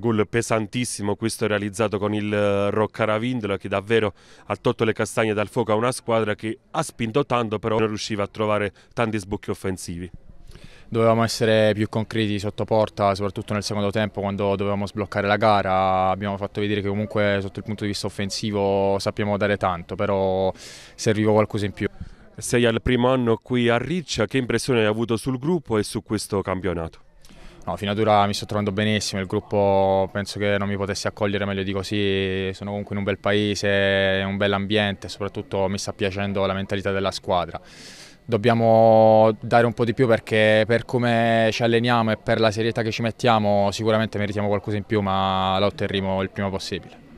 Gol pesantissimo, questo realizzato con il eh, Roccara Vindola che davvero ha tolto le castagne dal fuoco a una squadra che ha spinto tanto però non riusciva a trovare tanti sbocchi offensivi dovevamo essere più concreti sotto porta, soprattutto nel secondo tempo quando dovevamo sbloccare la gara. Abbiamo fatto vedere che comunque sotto il punto di vista offensivo sappiamo dare tanto, però serviva qualcosa in più. Sei al primo anno qui a Riccia, che impressione hai avuto sul gruppo e su questo campionato? No, fino ad ora mi sto trovando benissimo, il gruppo penso che non mi potesse accogliere meglio di così, sono comunque in un bel paese, un bel ambiente, soprattutto mi sta piacendo la mentalità della squadra. Dobbiamo dare un po' di più perché per come ci alleniamo e per la serietà che ci mettiamo sicuramente meritiamo qualcosa in più ma la otterremo il prima possibile.